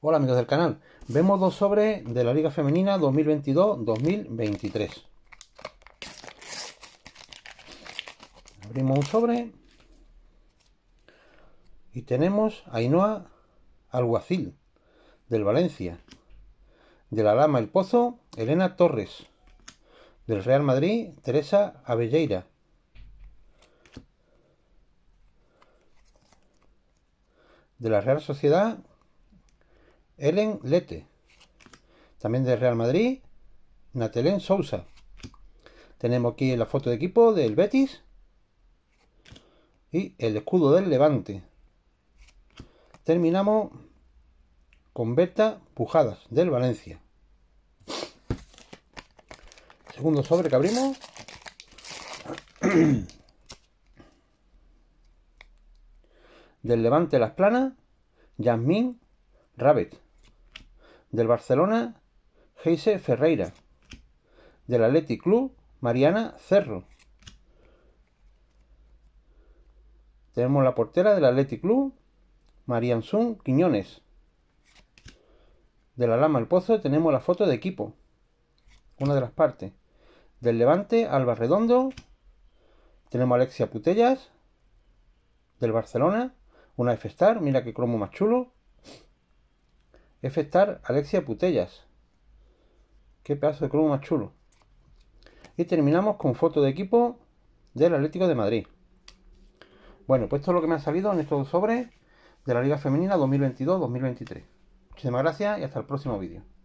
Hola amigos del canal, vemos dos sobres de la Liga Femenina 2022-2023. Abrimos un sobre y tenemos a Ainhoa Alguacil del Valencia, de la Lama El Pozo, Elena Torres, del Real Madrid, Teresa Abelleira. De la Real Sociedad, Ellen Lete, también del Real Madrid, Natelén Sousa. Tenemos aquí la foto de equipo del Betis y el escudo del Levante. Terminamos con Berta Pujadas del Valencia. Segundo sobre que abrimos. del Levante Las Planas, Yasmín Rabbit. Del Barcelona, Geise Ferreira. Del Athletic Club, Mariana Cerro. Tenemos la portera del Athletic Club, Sun Quiñones. De la Lama al Pozo tenemos la foto de equipo, una de las partes. Del Levante, Alba Redondo. Tenemos Alexia Putellas, del Barcelona, una F-Star, mira qué cromo más chulo. F-Star Alexia Putellas. Qué pedazo de club más chulo. Y terminamos con foto de equipo del Atlético de Madrid. Bueno, pues esto es lo que me ha salido en estos sobres de la Liga Femenina 2022-2023. Muchísimas gracias y hasta el próximo vídeo.